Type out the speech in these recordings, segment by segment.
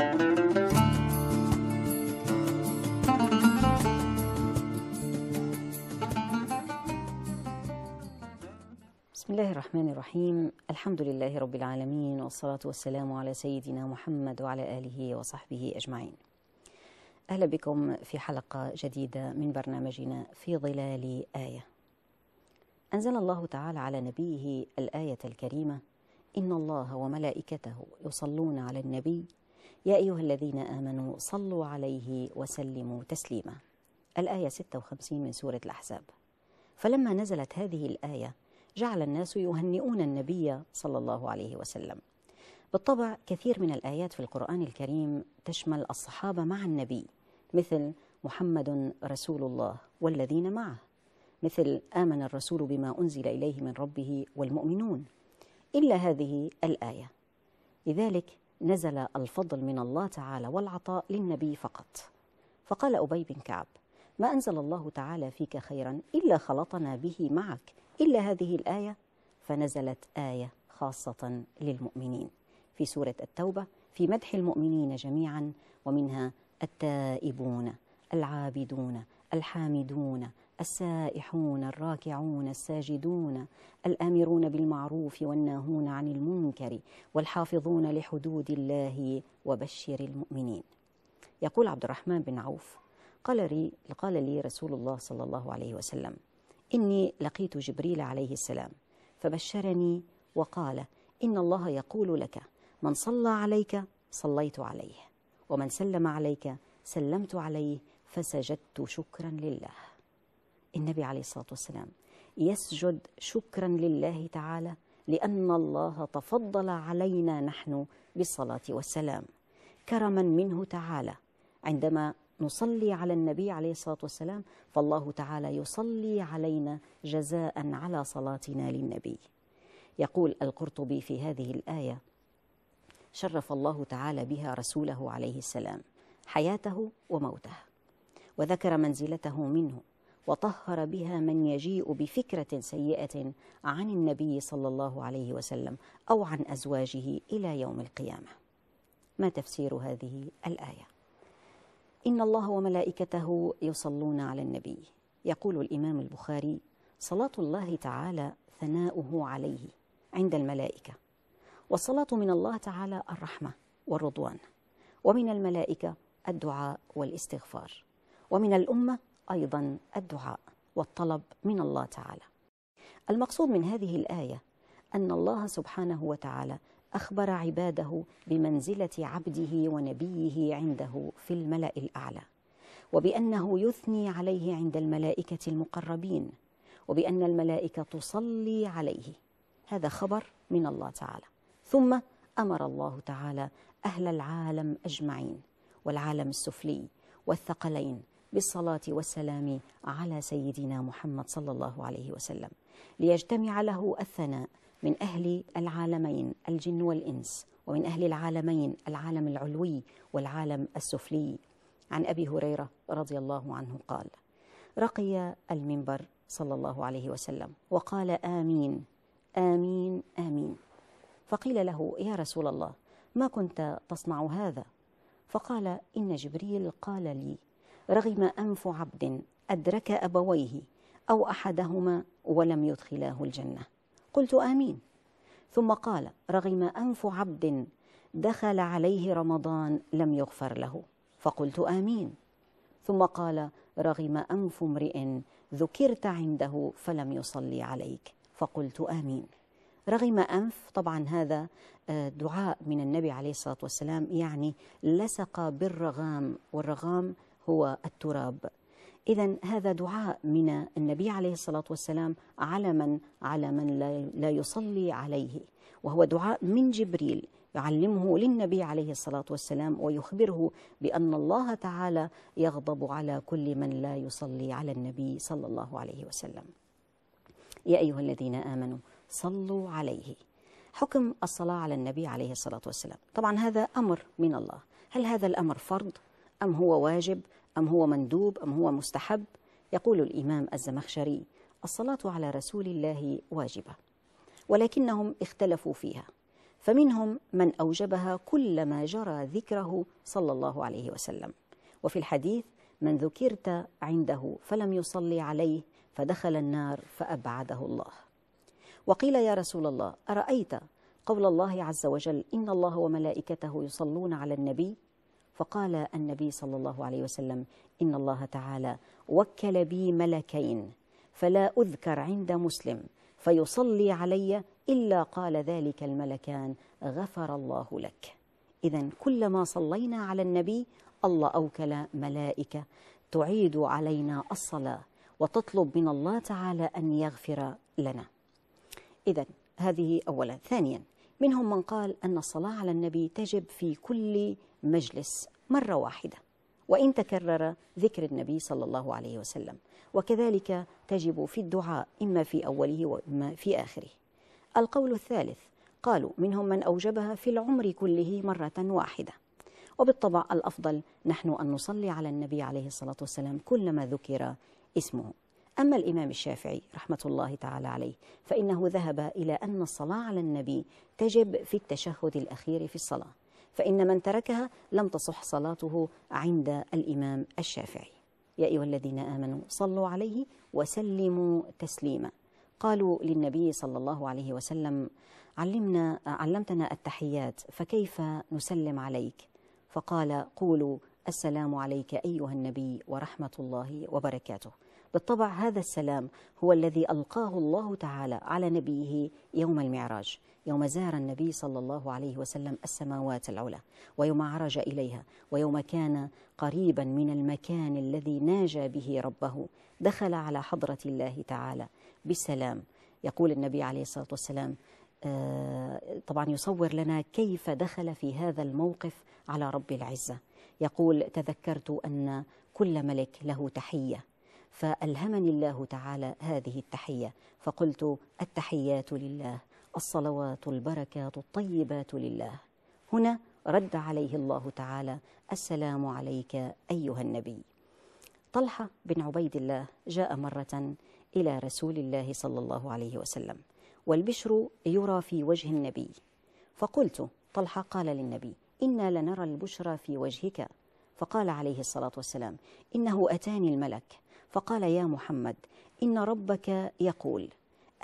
بسم الله الرحمن الرحيم الحمد لله رب العالمين والصلاة والسلام على سيدنا محمد وعلى آله وصحبه أجمعين أهلا بكم في حلقة جديدة من برنامجنا في ظلال آية أنزل الله تعالى على نبيه الآية الكريمة إن الله وملائكته يصلون على النبي يا أيها الذين آمنوا صلوا عليه وسلموا تسليما الآية 56 من سورة الأحزاب فلما نزلت هذه الآية جعل الناس يهنئون النبي صلى الله عليه وسلم بالطبع كثير من الآيات في القرآن الكريم تشمل الصحابة مع النبي مثل محمد رسول الله والذين معه مثل آمن الرسول بما أنزل إليه من ربه والمؤمنون إلا هذه الآية لذلك نزل الفضل من الله تعالى والعطاء للنبي فقط فقال أبي بن كعب ما أنزل الله تعالى فيك خيرا إلا خلطنا به معك إلا هذه الآية فنزلت آية خاصة للمؤمنين في سورة التوبة في مدح المؤمنين جميعا ومنها التائبون العابدون الحامدون السائحون الراكعون الساجدون الآمرون بالمعروف والناهون عن المنكر والحافظون لحدود الله وبشر المؤمنين يقول عبد الرحمن بن عوف قال لي, قال لي رسول الله صلى الله عليه وسلم إني لقيت جبريل عليه السلام فبشرني وقال إن الله يقول لك من صلى عليك صليت عليه ومن سلم عليك سلمت عليه فسجدت شكرا لله النبي عليه الصلاة والسلام يسجد شكرا لله تعالى لأن الله تفضل علينا نحن بالصلاة والسلام كرما منه تعالى عندما نصلي على النبي عليه الصلاة والسلام فالله تعالى يصلي علينا جزاء على صلاتنا للنبي يقول القرطبي في هذه الآية شرف الله تعالى بها رسوله عليه السلام حياته وموته وذكر منزلته منه وطهر بها من يجيء بفكرة سيئة عن النبي صلى الله عليه وسلم أو عن أزواجه إلى يوم القيامة ما تفسير هذه الآية؟ إن الله وملائكته يصلون على النبي يقول الإمام البخاري صلاة الله تعالى ثناؤه عليه عند الملائكة والصلاة من الله تعالى الرحمة والرضوان ومن الملائكة الدعاء والاستغفار ومن الأمة أيضا الدعاء والطلب من الله تعالى المقصود من هذه الآية أن الله سبحانه وتعالى أخبر عباده بمنزلة عبده ونبيه عنده في الملأ الأعلى وبأنه يثني عليه عند الملائكة المقربين وبأن الملائكة تصلي عليه هذا خبر من الله تعالى ثم أمر الله تعالى أهل العالم أجمعين والعالم السفلي والثقلين بالصلاة والسلام على سيدنا محمد صلى الله عليه وسلم ليجتمع له الثناء من أهل العالمين الجن والإنس ومن أهل العالمين العالم العلوي والعالم السفلي عن أبي هريرة رضي الله عنه قال رقي المنبر صلى الله عليه وسلم وقال آمين آمين آمين فقيل له يا رسول الله ما كنت تصنع هذا فقال إن جبريل قال لي رغم أنف عبد أدرك أبويه أو أحدهما ولم يدخلاه الجنة قلت آمين ثم قال رغم أنف عبد دخل عليه رمضان لم يغفر له فقلت آمين ثم قال رغم أنف امرئ ذكرت عنده فلم يصلي عليك فقلت آمين رغم أنف طبعا هذا آه، دعاء من النبي عليه الصلاة والسلام يعني لسق بالرغام والرغام هو التراب إذا هذا دعاء من النبي عليه الصلاة والسلام على من على من لا يصلي عليه وهو دعاء من جبريل يعلمه للنبي عليه الصلاة والسلام ويخبره بأن الله تعالى يغضب على كل من لا يصلي على النبي صلى الله عليه وسلم يا أيها الذين آمنوا صلوا عليه حكم الصلاة على النبي عليه الصلاة والسلام طبعا هذا أمر من الله هل هذا الأمر فرض أم هو واجب أم هو مندوب أم هو مستحب يقول الإمام الزمخشري الصلاة على رسول الله واجبة ولكنهم اختلفوا فيها فمنهم من أوجبها كلما جرى ذكره صلى الله عليه وسلم وفي الحديث من ذكرت عنده فلم يصلي عليه فدخل النار فأبعده الله وقيل يا رسول الله أرأيت قول الله عز وجل إن الله وملائكته يصلون على النبي فقال النبي صلى الله عليه وسلم إن الله تعالى وكل بي ملكين فلا أذكر عند مسلم فيصلي علي إلا قال ذلك الملكان غفر الله لك إذا كلما صلينا على النبي الله أوكل ملائكة تعيد علينا الصلاة وتطلب من الله تعالى أن يغفر لنا إذا هذه أولا ثانيا منهم من قال أن الصلاة على النبي تجب في كل مجلس مرة واحدة وإن تكرر ذكر النبي صلى الله عليه وسلم وكذلك تجب في الدعاء إما في أوله وإما في آخره القول الثالث قالوا منهم من أوجبها في العمر كله مرة واحدة وبالطبع الأفضل نحن أن نصلي على النبي عليه الصلاة والسلام كلما ذكر اسمه أما الإمام الشافعي رحمة الله تعالى عليه فإنه ذهب إلى أن الصلاة على النبي تجب في التشهد الأخير في الصلاة فإن من تركها لم تصح صلاته عند الإمام الشافعي يا أيها الذين آمنوا صلوا عليه وسلموا تسليما قالوا للنبي صلى الله عليه وسلم علمنا علمتنا التحيات فكيف نسلم عليك فقال قولوا السلام عليك أيها النبي ورحمة الله وبركاته بالطبع هذا السلام هو الذي ألقاه الله تعالى على نبيه يوم المعراج يوم زار النبي صلى الله عليه وسلم السماوات العلى ويوم عرج إليها ويوم كان قريبا من المكان الذي ناجى به ربه دخل على حضرة الله تعالى بسلام يقول النبي عليه الصلاة والسلام آه، طبعا يصور لنا كيف دخل في هذا الموقف على رب العزة يقول تذكرت أن كل ملك له تحية فألهمني الله تعالى هذه التحية فقلت التحيات لله الصلوات البركات الطيبات لله هنا رد عليه الله تعالى السلام عليك أيها النبي طلحة بن عبيد الله جاء مرة إلى رسول الله صلى الله عليه وسلم والبشر يرى في وجه النبي فقلت طلحة قال للنبي إنا لنرى البشرى في وجهك فقال عليه الصلاة والسلام إنه أتاني الملك فقال يا محمد إن ربك يقول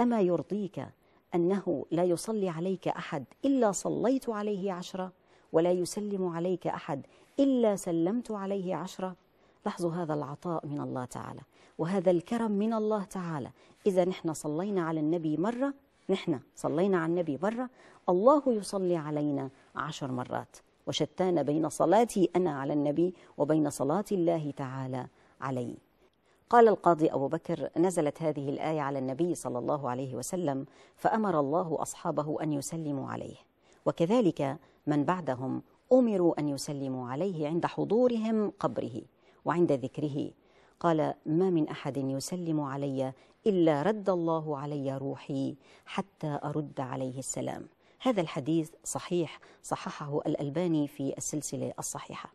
أما يرضيك أنه لا يصلي عليك أحد إلا صليت عليه عشرة ولا يسلم عليك أحد إلا سلمت عليه عشرة لاحظوا هذا العطاء من الله تعالى وهذا الكرم من الله تعالى إذا نحن صلينا على النبي مرة نحن صلينا على النبي مرة الله يصلي علينا عشر مرات وشتان بين صلاتي أنا على النبي وبين صلاة الله تعالى علي قال القاضي أبو بكر نزلت هذه الآية على النبي صلى الله عليه وسلم فأمر الله أصحابه أن يسلموا عليه وكذلك من بعدهم أمروا أن يسلموا عليه عند حضورهم قبره وعند ذكره قال ما من أحد يسلم علي إلا رد الله علي روحي حتى أرد عليه السلام هذا الحديث صحيح صححه الألباني في السلسلة الصحيحة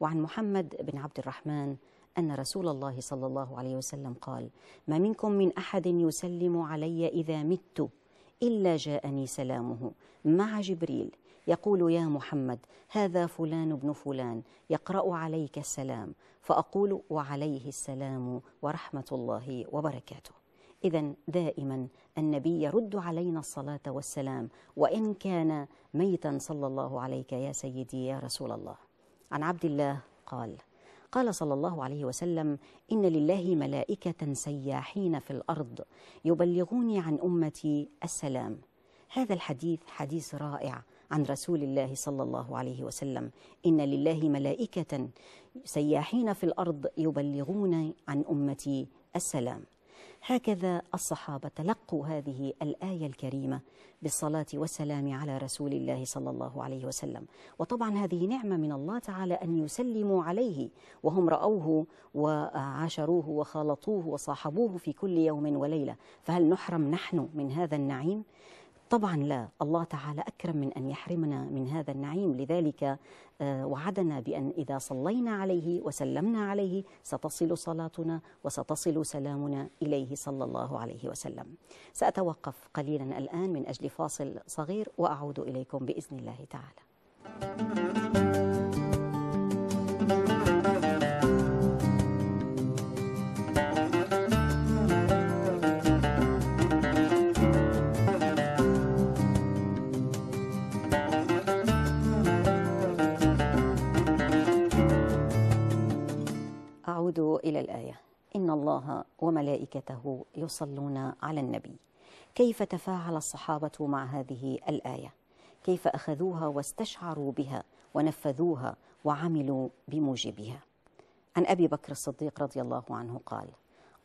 وعن محمد بن عبد الرحمن أن رسول الله صلى الله عليه وسلم قال ما منكم من أحد يسلم علي إذا مت إلا جاءني سلامه مع جبريل يقول يا محمد هذا فلان بن فلان يقرأ عليك السلام فأقول وعليه السلام ورحمة الله وبركاته إذا دائما النبي يرد علينا الصلاة والسلام وإن كان ميتا صلى الله عليك يا سيدي يا رسول الله عن عبد الله قال قال صلى الله عليه وسلم إن لله ملائكة سياحين في الأرض يبلغوني عن أمتي السلام هذا الحديث حديث رائع عن رسول الله صلى الله عليه وسلم إن لله ملائكة سياحين في الأرض يبلغون عن أمتي السلام هكذا الصحابة تلقوا هذه الآية الكريمة بالصلاة والسلام على رسول الله صلى الله عليه وسلم وطبعا هذه نعمة من الله تعالى أن يسلموا عليه وهم رأوه وعاشروه وخالطوه وصاحبوه في كل يوم وليلة فهل نحرم نحن من هذا النعيم؟ طبعا لا الله تعالى أكرم من أن يحرمنا من هذا النعيم لذلك آه، وعدنا بأن إذا صلينا عليه وسلمنا عليه ستصل صلاتنا وستصل سلامنا إليه صلى الله عليه وسلم سأتوقف قليلا الآن من أجل فاصل صغير وأعود إليكم بإذن الله تعالى الله وملائكته يصلون على النبي كيف تفاعل الصحابة مع هذه الآية كيف أخذوها واستشعروا بها ونفذوها وعملوا بموجبها عن أبي بكر الصديق رضي الله عنه قال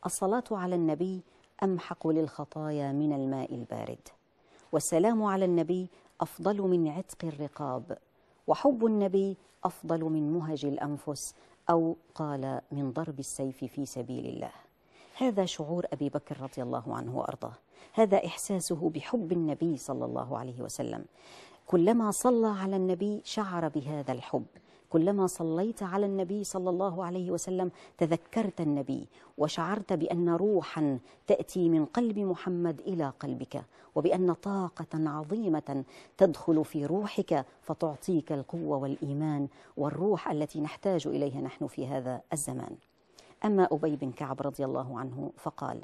الصلاة على النبي أمحق للخطايا من الماء البارد والسلام على النبي أفضل من عتق الرقاب وحب النبي أفضل من مهج الأنفس أو قال من ضرب السيف في سبيل الله هذا شعور أبي بكر رضي الله عنه وأرضاه هذا إحساسه بحب النبي صلى الله عليه وسلم كلما صلى على النبي شعر بهذا الحب كلما صليت على النبي صلى الله عليه وسلم تذكرت النبي وشعرت بأن روحا تأتي من قلب محمد إلى قلبك وبأن طاقة عظيمة تدخل في روحك فتعطيك القوة والإيمان والروح التي نحتاج إليها نحن في هذا الزمان أما أبي بن كعب رضي الله عنه فقال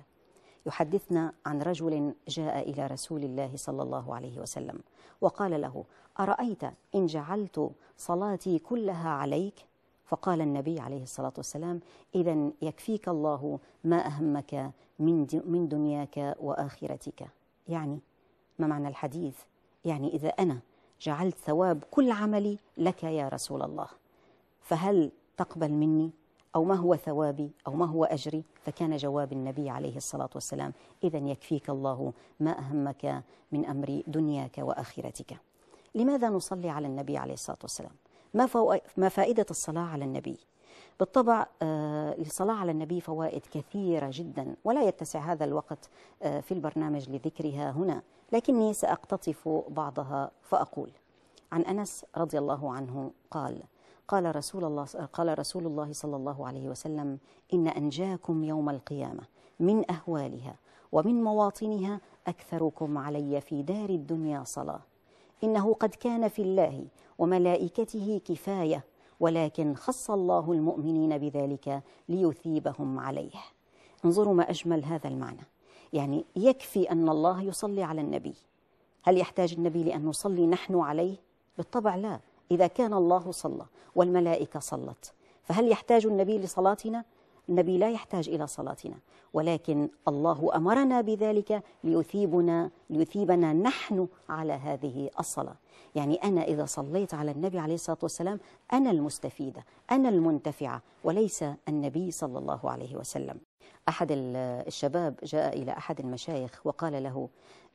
يحدثنا عن رجل جاء إلى رسول الله صلى الله عليه وسلم وقال له أرأيت إن جعلت صلاتي كلها عليك فقال النبي عليه الصلاة والسلام إذا يكفيك الله ما أهمك من من دنياك وآخرتك يعني ما معنى الحديث يعني إذا أنا جعلت ثواب كل عملي لك يا رسول الله فهل تقبل مني أو ما هو ثوابي أو ما هو أجري فكان جواب النبي عليه الصلاة والسلام إذا يكفيك الله ما أهمك من أمر دنياك وآخرتك لماذا نصلي على النبي عليه الصلاة والسلام ما, فائدة الصلاة على النبي بالطبع آه، الصلاة على النبي فوائد كثيرة جدا ولا يتسع هذا الوقت آه، في البرنامج لذكرها هنا لكني سأقتطف بعضها فأقول عن أنس رضي الله عنه قال قال رسول الله قال رسول الله صلى الله عليه وسلم إن أنجاكم يوم القيامة من أهوالها ومن مواطنها أكثركم علي في دار الدنيا صلاة إنه قد كان في الله وملائكته كفاية ولكن خص الله المؤمنين بذلك ليثيبهم عليه انظروا ما أجمل هذا المعنى يعني يكفي أن الله يصلي على النبي هل يحتاج النبي لأن نصلي نحن عليه؟ بالطبع لا إذا كان الله صلى والملائكة صلت فهل يحتاج النبي لصلاتنا؟ النبي لا يحتاج إلى صلاتنا ولكن الله أمرنا بذلك ليثيبنا ليثيبنا نحن على هذه الصلاة يعني أنا إذا صليت على النبي عليه الصلاة والسلام أنا المستفيدة أنا المنتفعة وليس النبي صلى الله عليه وسلم أحد الشباب جاء إلى أحد المشايخ وقال له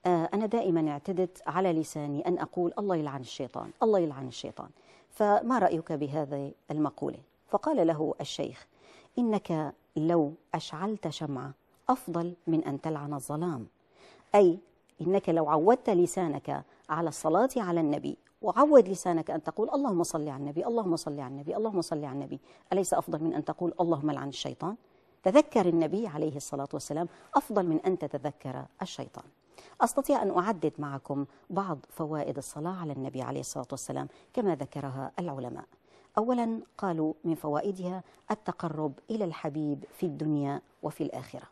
آه، أنا دائما اعتدت على لساني أن أقول الله يلعن الشيطان الله يلعن الشيطان فما رأيك بهذه المقولة فقال له الشيخ إنك لو أشعلت شمعة أفضل من أن تلعن الظلام أي إنك لو عودت لسانك على الصلاة على النبي وعود لسانك أن تقول اللهم صل على النبي اللهم صل على النبي اللهم صل على النبي أليس أفضل من أن تقول اللهم لعن الشيطان تذكر النبي عليه الصلاة والسلام أفضل من أن تتذكر الشيطان أستطيع أن أعدد معكم بعض فوائد الصلاة على النبي عليه الصلاة والسلام كما ذكرها العلماء أولا قالوا من فوائدها التقرب إلى الحبيب في الدنيا وفي الآخرة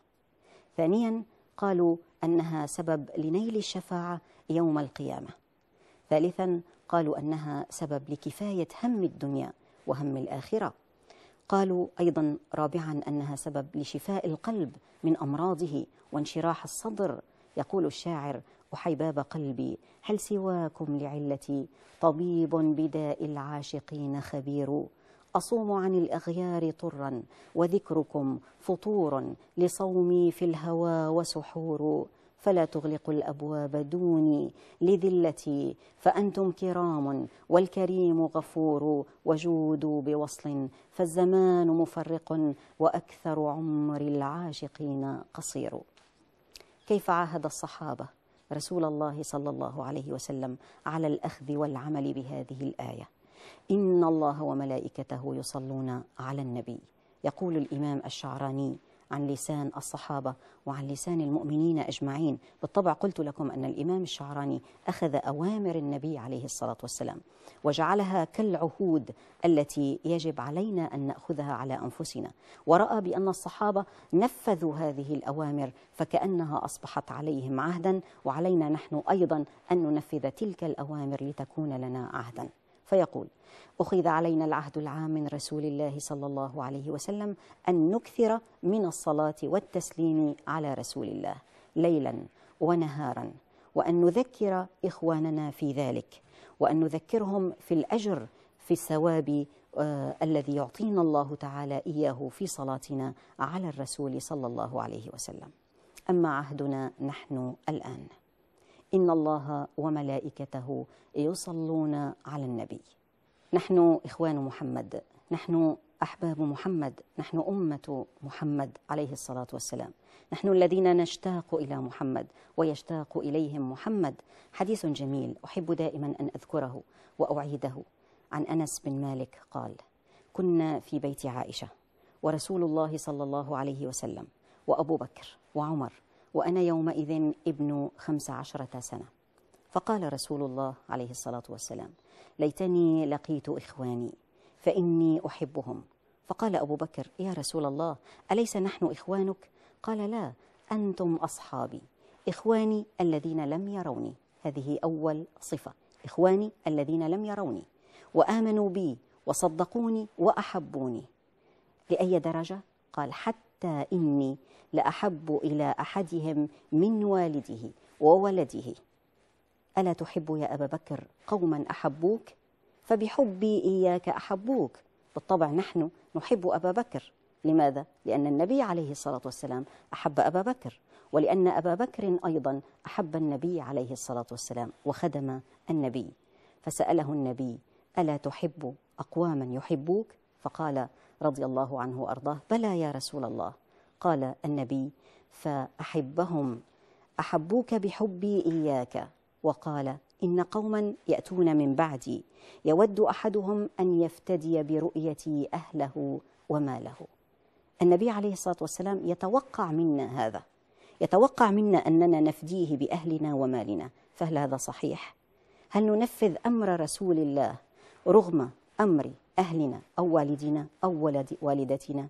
ثانيا قالوا أنها سبب لنيل الشفاعة يوم القيامة ثالثا قالوا أنها سبب لكفاية هم الدنيا وهم الآخرة قالوا أيضا رابعا أنها سبب لشفاء القلب من أمراضه وانشراح الصدر يقول الشاعر باب قلبي هل سواكم لعلتي طبيب بداء العاشقين خبير أصوم عن الأغيار طرا وذكركم فطور لصومي في الهوى وسحور فلا تغلقوا الأبواب دوني لذلتي فأنتم كرام والكريم غفور وجودوا بوصل فالزمان مفرق وأكثر عمر العاشقين قصير كيف عاهد الصحابة رسول الله صلى الله عليه وسلم على الأخذ والعمل بهذه الآية إن الله وملائكته يصلون على النبي يقول الإمام الشعراني عن لسان الصحابة وعن لسان المؤمنين أجمعين بالطبع قلت لكم أن الإمام الشعراني أخذ أوامر النبي عليه الصلاة والسلام وجعلها كالعهود التي يجب علينا أن نأخذها على أنفسنا ورأى بأن الصحابة نفذوا هذه الأوامر فكأنها أصبحت عليهم عهدا وعلينا نحن أيضا أن ننفذ تلك الأوامر لتكون لنا عهدا فيقول أخذ علينا العهد العام من رسول الله صلى الله عليه وسلم أن نكثر من الصلاة والتسليم على رسول الله ليلا ونهارا وأن نذكر إخواننا في ذلك وأن نذكرهم في الأجر في الثواب آه الذي يعطينا الله تعالى إياه في صلاتنا على الرسول صلى الله عليه وسلم أما عهدنا نحن الآن إن الله وملائكته يصلون على النبي نحن إخوان محمد نحن أحباب محمد نحن أمة محمد عليه الصلاة والسلام نحن الذين نشتاق إلى محمد ويشتاق إليهم محمد حديث جميل أحب دائما أن أذكره وأعيده عن أنس بن مالك قال كنا في بيت عائشة ورسول الله صلى الله عليه وسلم وأبو بكر وعمر وأنا يومئذ ابن خمس عشرة سنة فقال رسول الله عليه الصلاة والسلام ليتني لقيت إخواني فإني أحبهم فقال أبو بكر يا رسول الله أليس نحن إخوانك؟ قال لا أنتم أصحابي إخواني الذين لم يروني هذه أول صفة إخواني الذين لم يروني وآمنوا بي وصدقوني وأحبوني لأي درجة؟ قال حتى حتى إني لأحب إلى أحدهم من والده وولده ألا تحب يا أبا بكر قوما أحبوك فبحبي إياك أحبوك بالطبع نحن نحب أبا بكر لماذا؟ لأن النبي عليه الصلاة والسلام أحب أبا بكر ولأن أبا بكر أيضا أحب النبي عليه الصلاة والسلام وخدم النبي فسأله النبي ألا تحب أقواما يحبوك؟ فقال رضي الله عنه وأرضاه بلى يا رسول الله قال النبي فأحبهم أحبوك بحبي إياك وقال إن قوما يأتون من بعدي يود أحدهم أن يفتدي برؤيتي أهله وماله النبي عليه الصلاة والسلام يتوقع منا هذا يتوقع منا أننا نفديه بأهلنا ومالنا فهل هذا صحيح؟ هل ننفذ أمر رسول الله رغم أمر أهلنا أو والدنا أو ولد والدتنا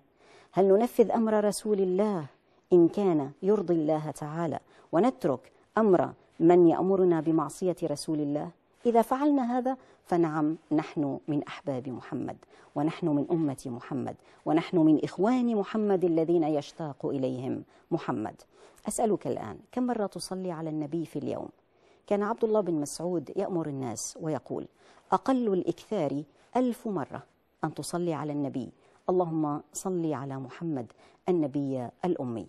هل ننفذ أمر رسول الله إن كان يرضي الله تعالى ونترك أمر من يأمرنا بمعصية رسول الله إذا فعلنا هذا فنعم نحن من أحباب محمد ونحن من أمة محمد ونحن من إخوان محمد الذين يشتاق إليهم محمد أسألك الآن كم مرة تصلي على النبي في اليوم؟ كان عبد الله بن مسعود يأمر الناس ويقول أقل الإكثار ألف مرة أن تصلي على النبي اللهم صل على محمد النبي الأمي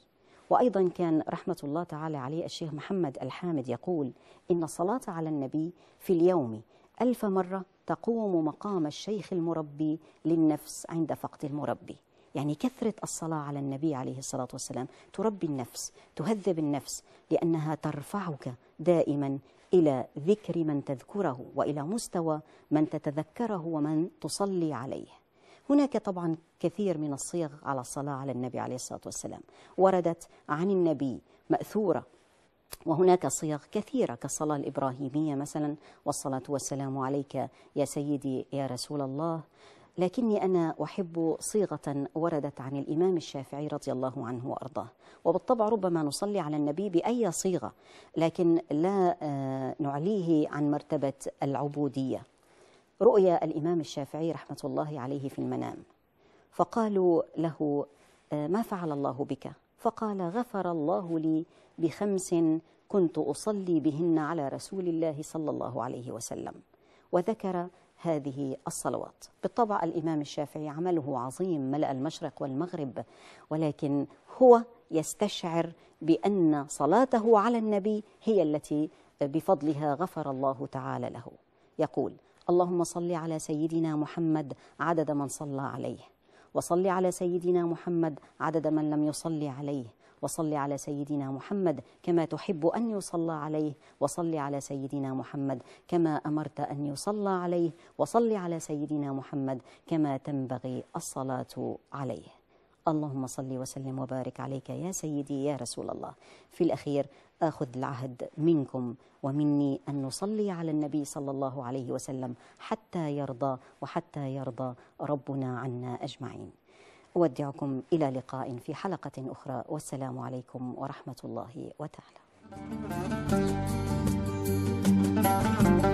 وأيضا كان رحمة الله تعالى عليه الشيخ محمد الحامد يقول إن الصلاة على النبي في اليوم ألف مرة تقوم مقام الشيخ المربي للنفس عند فقد المربي يعني كثرة الصلاة على النبي عليه الصلاة والسلام تربي النفس تهذب النفس لأنها ترفعك دائما إلى ذكر من تذكره وإلى مستوى من تتذكره ومن تصلي عليه هناك طبعا كثير من الصيغ على الصلاة على النبي عليه الصلاة والسلام وردت عن النبي مأثورة وهناك صيغ كثيرة كالصلاة الإبراهيمية مثلا والصلاة والسلام عليك يا سيدي يا رسول الله لكني أنا أحب صيغة وردت عن الإمام الشافعي رضي الله عنه وأرضاه وبالطبع ربما نصلي على النبي بأي صيغة لكن لا آه، نعليه عن مرتبة العبودية رؤيا الإمام الشافعي رحمة الله عليه في المنام فقالوا له آه، ما فعل الله بك فقال غفر الله لي بخمس كنت أصلي بهن على رسول الله صلى الله عليه وسلم وذكر هذه الصلوات بالطبع الإمام الشافعي عمله عظيم ملأ المشرق والمغرب ولكن هو يستشعر بأن صلاته على النبي هي التي بفضلها غفر الله تعالى له يقول اللهم صل على سيدنا محمد عدد من صلى عليه وصل على سيدنا محمد عدد من لم يصلي عليه وصل على سيدنا محمد كما تحب أن يصلى عليه وصل على سيدنا محمد كما أمرت أن يصلى عليه وصل على سيدنا محمد كما تنبغي الصلاة عليه اللهم صل وسلم وبارك عليك يا سيدي يا رسول الله في الأخير آخذ العهد منكم ومني أن نصلي على النبي صلى الله عليه وسلم حتى يرضى وحتى يرضى ربنا عنا أجمعين أودعكم إلى لقاء في حلقة أخرى والسلام عليكم ورحمة الله وتعالى